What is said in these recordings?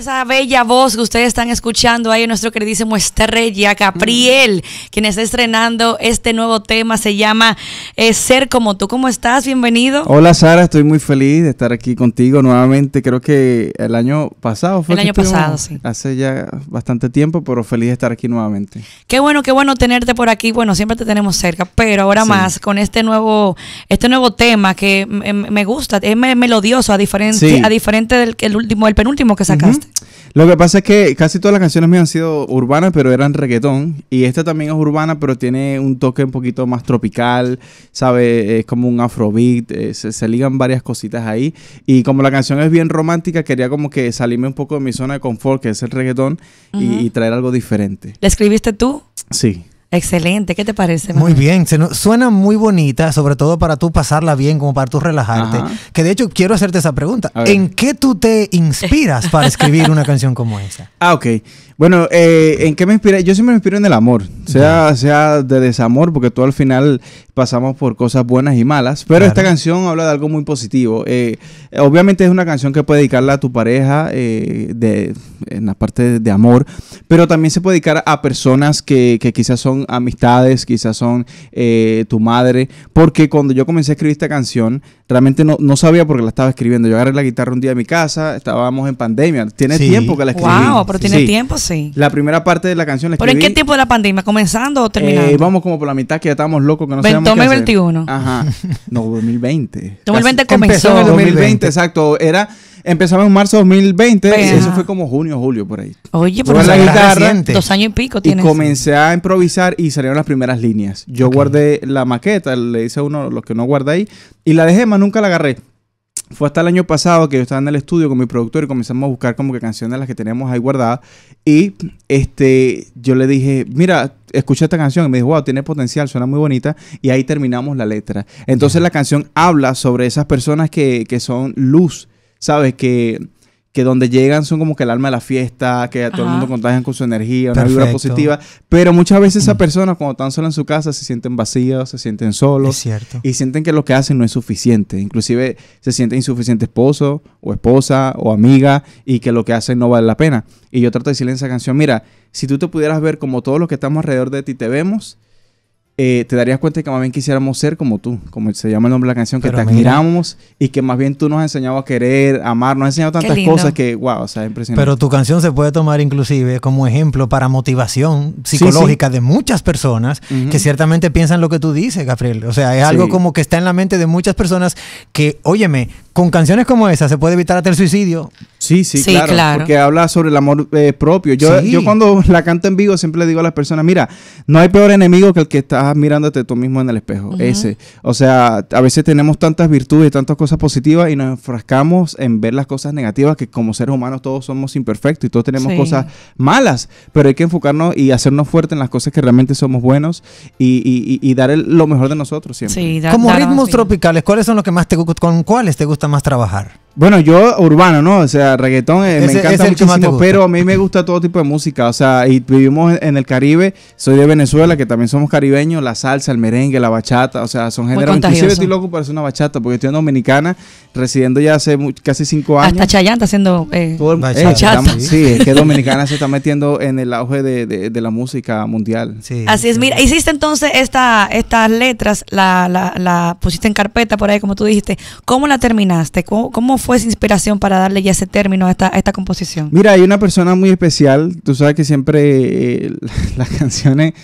esa bella voz que ustedes están escuchando ahí, nuestro queridísimo estrella Capriel, mm. quien está estrenando este nuevo tema, se llama eh, Ser como tú. ¿Cómo estás? Bienvenido. Hola Sara, estoy muy feliz de estar aquí contigo nuevamente. Creo que el año pasado fue. El año pasado, sí. Hace ya bastante tiempo, pero feliz de estar aquí nuevamente. Qué bueno, qué bueno tenerte por aquí. Bueno, siempre te tenemos cerca, pero ahora más con este nuevo, este nuevo tema que me gusta, es melodioso a diferente, a diferente del el último, el penúltimo que sacaste. Lo que pasa es que casi todas las canciones Me han sido urbanas, pero eran reggaetón. Y esta también es urbana, pero tiene un toque un poquito más tropical, ¿sabe? Es como un afrobeat, eh, se, ligan varias cositas ahí. Y como la canción es bien romántica, quería como que salirme un poco de mi zona de confort, que es el reggaetón, y, y traer algo diferente. ¿La escribiste tú? Sí. Excelente, ¿qué te parece? Muy bien, suena muy bonita, sobre todo para tú pasarla bien, como para tú relajarte. Que de hecho quiero hacerte esa pregunta. ¿En qué tú te inspiras para escribir una canción como esa? Ah, ok. Bueno, eh, ¿en qué me inspiré? Yo siempre me inspiro en el amor, sea, sea de desamor, porque todo al final pasamos por cosas buenas y malas, pero esta canción habla de algo muy positivo. Eh, obviamente es una canción que puede dedicarla a tu pareja eh, de, en la parte de, amor, pero también se puede dedicar a personas que, que quizás son amistades, quizás son tu madre, porque cuando yo comencé a escribir esta canción, realmente no, no sabía por qué la estaba escribiendo. Yo agarré la guitarra un día en mi casa, estábamos en pandemia, tiene tiempo que la escribí. Wow, pero tiene tiempo, sí. La primera parte de la canción la escribí. ¿Pero en qué tiempo de la pandemia? ¿Comenzando o eh, terminando? Eh, vamos como por la mitad que ya estábamos locos que no 2021. Ajá. No, 2020. 2020 comenzó. en 2020, exacto. Era en marzo de 2020 y eso fue como junio, julio por ahí. Oye, por la guitarra, dos años y pico tienes. Y comencé a improvisar y salieron las primeras líneas. Yo guardé la maqueta, le hice a uno los que no guarda ahí y la dejé, más nunca la agarré fue hasta el año pasado que yo estaba en el estudio con mi productor y comenzamos a buscar como que canciones las que teníamos ahí guardadas. Y este, yo le dije, mira, escucha esta canción y me dijo, wow, tiene potencial, suena muy bonita. Y ahí terminamos la letra. Entonces la canción habla sobre esas personas que, que son luz, ¿sabes? Que que donde llegan son como que el alma de la fiesta, que a todo el mundo contagian con su energía, una vibra positiva. Pero muchas veces esas mm. personas cuando están solas en su casa se sienten vacíos se sienten solos. Es cierto. Y sienten que lo que hacen no es suficiente. Inclusive se sienten insuficiente esposo o esposa o amiga y que lo que hacen no vale la pena. Y yo trato de decirle en esa canción, mira, si tú te pudieras ver como todos los que estamos alrededor de ti te vemos, eh, te darías cuenta que más bien quisiéramos ser como tú, como se llama el nombre de la canción, que te admiramos y que más bien tú nos has enseñado a querer, amar, nos has enseñado tantas cosas que, wow, o sea, es impresionante. Pero tu canción se puede tomar inclusive como ejemplo para motivación psicológica de muchas personas que ciertamente piensan lo que tú dices, Gabriel. O sea, es algo como que está en la mente de muchas personas que, óyeme, con canciones como esa se puede evitar hasta el suicidio, Sí, sí, claro, Porque habla sobre el amor eh, propio. Yo, yo cuando la canto en vivo siempre le digo a las personas, mira, no hay peor enemigo que el que estás mirándote tú mismo en el espejo. Ese. O sea, a veces tenemos tantas virtudes y tantas cosas positivas y nos enfrascamos en ver las cosas negativas que como seres humanos todos somos imperfectos y todos tenemos cosas malas, pero hay que enfocarnos y hacernos fuertes en las cosas que realmente somos buenos y, y, y, dar lo mejor de nosotros siempre. Sí, como ritmos tropicales, ¿cuáles son los que más te con cuáles te gusta más trabajar? Bueno, yo urbano, ¿no? O sea, reggaetón eh, me encanta muchísimo, pero a mí me gusta todo tipo de música. O sea, y vivimos en el Caribe. Soy de Venezuela, que también somos caribeños. La salsa, el merengue, la bachata. O sea, son géneros. Inclusive estoy loco para hacer una bachata, porque estoy en Dominicana, residiendo ya hace casi cinco años. Hasta Chayán está haciendo eh, todo bachata. Eh, sí. es que Dominicana se está metiendo en el auge de, la música mundial. Así es, mira, hiciste entonces esta, estas letras, la, pusiste en carpeta por ahí, como tú dijiste. ¿Cómo la terminaste? ¿Cómo, cómo fue esa inspiración para darle ya ese término a esta, composición? Mira, hay una persona muy especial, tú sabes que siempre eh, las canciones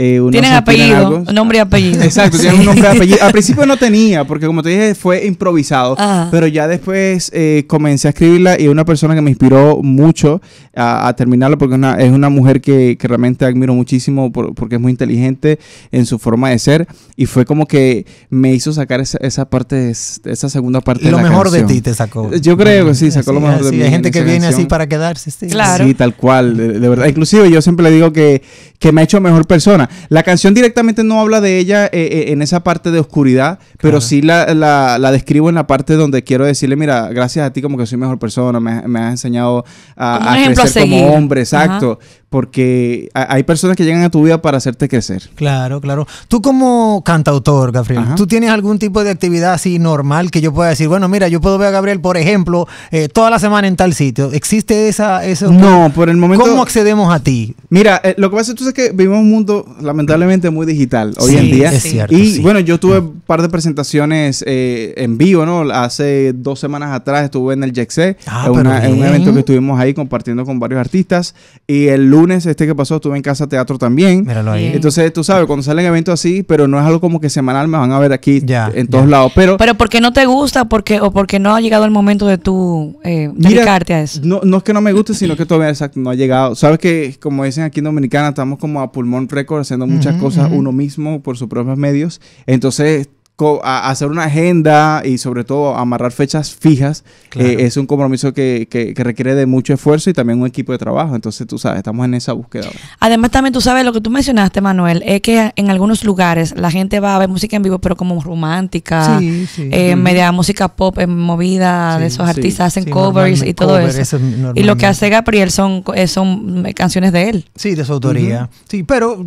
eh, tienen apellido, nombre y apellido. Exacto, tienen un nombre y apellido. Al principio no tenía, porque como te dije, fue improvisado. Pero ya después eh, comencé a escribirla y una persona que me inspiró mucho a, terminarla porque una, es una mujer que, realmente admiro muchísimo porque es muy inteligente en su forma de ser. Y fue como que me hizo sacar esa, esa parte, esa segunda parte lo de la mejor de ti te sacó. Yo creo que sí, sacó lo mejor de mí. Hay gente que viene así para quedarse. Sí. tal cual, de, verdad. Inclusive yo siempre le digo que me ha hecho mejor persona. La canción directamente no habla de ella eh, eh, en esa parte de oscuridad, pero sí la, describo en la parte donde quiero decirle, mira, gracias a ti como que soy mejor persona, me, me has enseñado a, crecer como hombre, exacto porque hay personas que llegan a tu vida para hacerte crecer. Claro, claro. Tú como cantautor, Gabriel, ¿tú tienes algún tipo de actividad así normal que yo pueda decir, bueno, mira, yo puedo ver a Gabriel, por ejemplo, eh, toda la semana en tal sitio? ¿Existe esa... no, por el momento... ¿Cómo accedemos a ti? Mira, eh, lo que pasa es que vivimos un mundo lamentablemente muy digital hoy en día. Es cierto, y bueno, yo tuve mm. un par de presentaciones eh, en vivo, ¿no? Hace dos semanas atrás estuve en el Jexé, ah, en, un evento que estuvimos ahí compartiendo con varios artistas. Y el lunes, este que pasó, estuve en Casa Teatro también. Míralo ahí. Entonces, tú sabes, cuando salen eventos así, pero no es algo como que semanal, me van a ver aquí en todos lados. Pero, pero qué no te gusta porque, o porque no ha llegado el momento de tú eh, dedicarte a eso. No, no es que no me guste, sino que todavía no ha llegado. Sabes que, como dicen aquí en Dominicana, estamos como a pulmón récord haciendo muchas cosas uno mismo por sus propios medios. Entonces, hacer una agenda y sobre todo amarrar fechas fijas eh, es un compromiso que, requiere de mucho esfuerzo y también un equipo de trabajo. Entonces, tú sabes, estamos en esa búsqueda. Además, también tú sabes lo que tú mencionaste, Manuel, es que en algunos lugares la gente va a ver música en vivo, pero como romántica, eh, media música pop, en movida de esos artistas, hacen covers y todo eso. y lo que hace Gabriel son, eh, son canciones de él. Sí, de su autoría. Sí, pero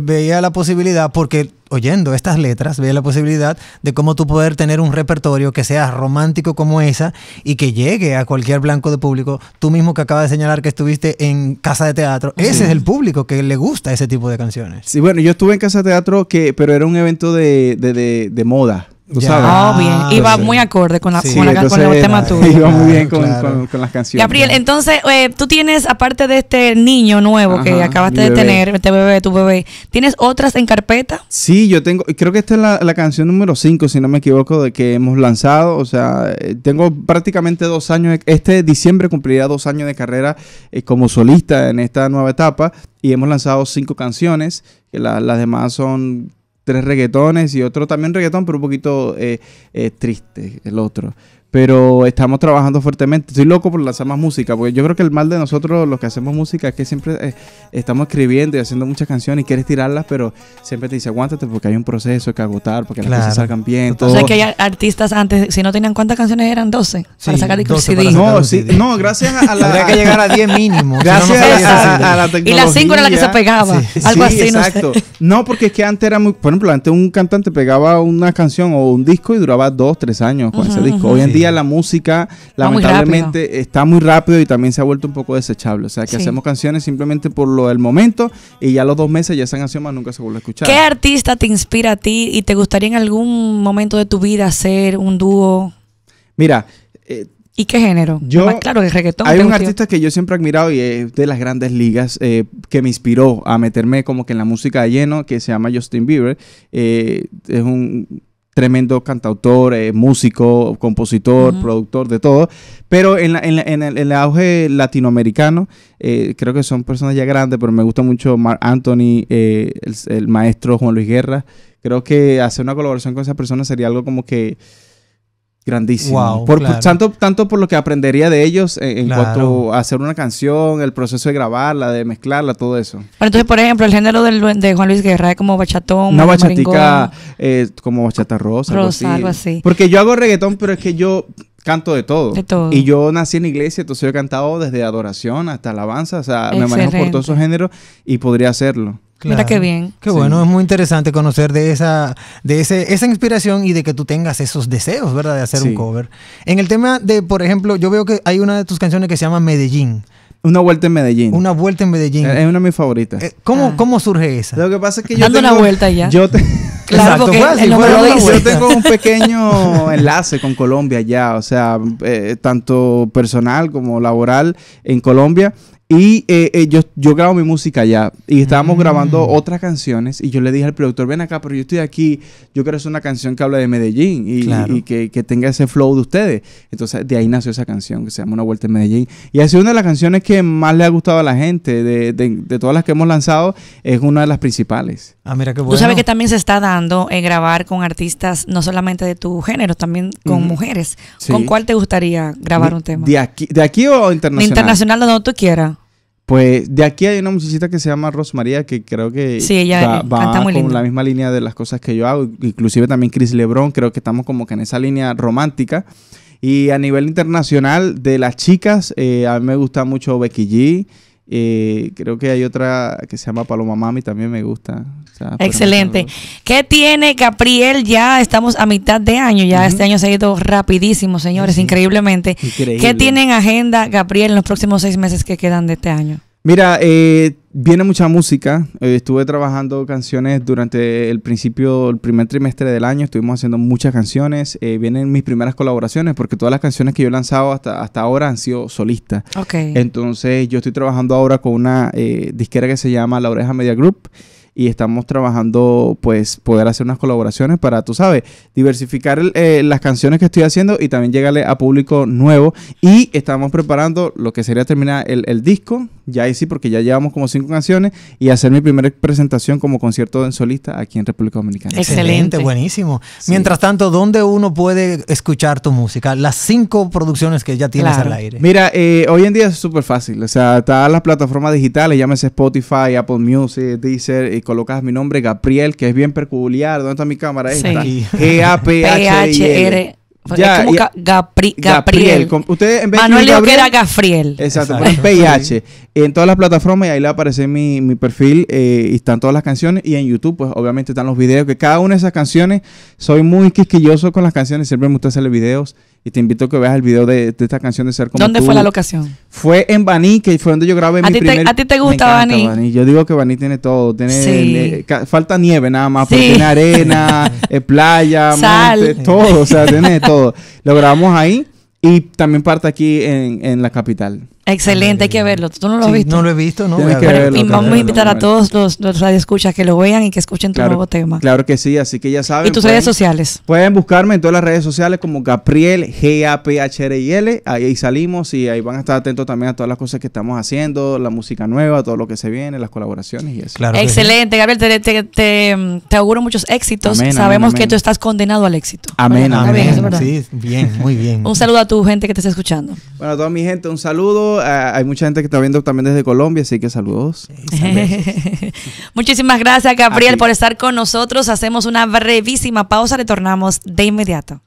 veía la posibilidad porque oyendo estas letras, ve la posibilidad de cómo tú poder tener un repertorio que sea romántico como esa y que llegue a cualquier blanco de público. Tú mismo que acabas de señalar que estuviste en casa de teatro, ese es el público que le gusta ese tipo de canciones. Sí, bueno, yo estuve en casa de teatro, que, pero era un evento de, de, de, de moda. Ah, bien. Ah, iba muy acorde con, la, con, el tema tuyo. Iba muy bien ah, con, las canciones. Gabriel, entonces, eh, tú tienes, aparte de este niño nuevo que acabaste de tener, este bebé, tu bebé, ¿tienes otras en carpeta? Sí, yo tengo, creo que esta es la, canción número 5, si no me equivoco, de que hemos lanzado. O sea, eh, tengo prácticamente dos años, este diciembre cumpliría dos años de carrera eh, como solista en esta nueva etapa y hemos lanzado cinco canciones, que las demás son tres reggaetones y otro también reggaetón, pero un poquito eh, eh, triste, el otro pero estamos trabajando fuertemente. Estoy loco por lanzar más música, porque yo creo que el mal de nosotros, los que hacemos música, es que siempre eh, estamos escribiendo y haciendo muchas canciones y quieres tirarlas, pero siempre te dice aguántate porque hay un proceso que agotar, porque claro. las cosas salgan bien. entonces que hay artistas antes, si no tenían cuántas canciones eran 12 para sacar discos CD. no, gracias a la. tendría que llegar a 10 mínimo. Gracias a, la tecnología. Y la 5 era la que se pegaba. Algo así, exacto. no porque es que antes era muy. Por ejemplo, antes un cantante pegaba una canción o un disco y duraba 2, 3 años con ese disco. Hoy en día la música lamentablemente está muy rápido y también se ha vuelto un poco desechable. O sea, que hacemos canciones simplemente por lo del momento y ya los dos meses ya esa canción más nunca se vuelve a escuchar. ¿Qué artista te inspira a ti y te gustaría en algún momento de tu vida hacer un dúo? Mira, ¿Y qué género? Eh, yo, claro, reggaetón. Hay un artista que yo siempre he admirado y es de las grandes ligas eh, que me inspiró a meterme como que en la música de lleno, que se llama Justin Bieber. Eh, es un tremendo cantautor, eh, músico, compositor, productor, de todo. Pero en, en, el, auge latinoamericano, eh, creo que son personas ya grandes, pero me gusta mucho Mark Anthony, eh, el, el, maestro Juan Luis Guerra. Creo que hacer una colaboración con esa persona sería algo como que Grandísimo. tanto, tanto por lo que aprendería de ellos eh, en, cuanto a hacer una canción, el proceso de grabarla, de mezclarla, todo eso. entonces, por ejemplo, el género de Juan Luis Guerra es como bachatón. Una bachatica eh, como bachata rosa. rosa algo, así. Porque yo hago reggaetón, pero es que yo canto de todo. De todo. Y yo nací en iglesia, entonces yo he cantado desde adoración hasta alabanza, o sea, me manejo por todos esos géneros y podría hacerlo. Mira qué bien. Qué bueno, es muy interesante conocer de esa, de esa inspiración y de que tú tengas esos deseos, ¿verdad? De hacer un cover. En el tema de, por ejemplo, yo veo que hay una de tus canciones que se llama Medellín. Una vuelta en Medellín. Una vuelta en Medellín. Es una de mis favoritas. Eh, ah. ¿Cómo, surge esa? Lo que pasa es que yo. Dando tengo, una vuelta ya. Yo yo tengo un pequeño enlace con Colombia ya, o sea, eh, tanto personal como laboral en Colombia. Y eh, eh, yo, grabo mi música ya y estábamos mm. grabando otras canciones y yo le dije al productor, ven acá, pero yo estoy aquí, yo quiero hacer una canción que habla de Medellín y, que, tenga ese flow de ustedes. Entonces de ahí nació esa canción que se llama Una Vuelta en Medellín. Y ha sido una de las canciones que más le ha gustado a la gente, de, todas las que hemos lanzado, es una de las principales. Ah, mira qué bueno. Tú sabes que también se está dando en eh, grabar con artistas no solamente de tu género, también con mujeres. ¿Con cuál te gustaría grabar un tema? ¿De aquí, de aquí o internacional? Internacional, donde tú quieras. Pues de aquí hay una muchachita que se llama Rosmaría, que creo que sí, ella va, va con la misma línea de las cosas que yo hago. Inclusive también Chris Lebron, creo que estamos como que en esa línea romántica. Y a nivel internacional, de las chicas, eh, a mí me gusta mucho Becky G creo que hay otra que se llama Paloma Mami, también me gusta. Excelente. ¿Qué tiene Gabriel? Ya estamos a mitad de año, ya este año se ha ido rapidísimo, señores, increíblemente. ¿Qué tiene agenda Gabriel en los próximos seis meses que quedan de este año? Mira, eh, Viene mucha música. Eh, estuve trabajando canciones durante el principio, el primer trimestre del año. Estuvimos haciendo muchas canciones. Eh, vienen mis primeras colaboraciones porque todas las canciones que yo he lanzado hasta, hasta ahora han sido solistas. Okay. Entonces yo estoy trabajando ahora con una eh, disquera que se llama La Oreja Media Group y estamos trabajando pues poder hacer unas colaboraciones para, tú sabes, diversificar las canciones que estoy haciendo y también llegarle a público nuevo y estamos preparando lo que sería terminar el, el disco ya ahí sí, porque ya llevamos como cinco canciones y hacer mi primera presentación como concierto en solista aquí en República Dominicana. Excelente, buenísimo. Mientras tanto, ¿dónde uno puede escuchar tu música? Las cinco producciones que ya tienes al aire. Mira, eh, hoy en día es súper fácil. O sea, están las plataformas digitales, llámese Spotify, Apple Music, Deezer, y colocas mi nombre, Gabriel, que es bien peculiar. ¿Dónde está mi cámara? Ahí G-A-P-H-R. ya, es Gabriel. Gabriel. Ustedes, en vez Manuel Gabriel, Exacto, Exacto. PIH en todas las plataformas y ahí le aparece mi, perfil eh, y están todas las canciones y en YouTube pues obviamente están los videos que cada una de esas canciones soy muy quisquilloso con las canciones siempre me gusta hacerle videos y te invito a que veas el video de, de esta canción de Ser Como ¿Dónde fue la locación? Fue en Baní, que fue donde yo grabé mi te, ¿A ti te gusta Baní? Yo digo que Baní tiene todo. Tiene, eh, falta nieve nada más, pero tiene arena, eh, playa, todo. O sea, tiene todo. Lo grabamos ahí y también parte aquí en, en la capital. Excelente, hay que verlo. Tú no lo has visto. No lo he visto, ¿no? hay que verlo, y vamos a invitar a todos los, los radioescuchas que lo vean y que escuchen tu nuevo tema. Claro que sí, así que ya saben. Y tus redes sociales. Pueden buscarme en todas las redes sociales como Gabriel, G-A-P-H-R-I-L. Ahí, salimos y ahí van a estar atentos también a todas las cosas que estamos haciendo, la música nueva, todo lo que se viene, las colaboraciones y eso. Excelente, Gabriel, te, auguro muchos éxitos. Sabemos que tú estás condenado al éxito. Amén, amén. Sí, bien, muy bien. un saludo a tu gente que te está escuchando. Bueno, a toda mi gente, un saludo hay mucha gente que está viendo también desde Colombia, así que saludos. Muchísimas gracias, Gabriel, por estar con nosotros. Hacemos una brevísima pausa, retornamos de inmediato.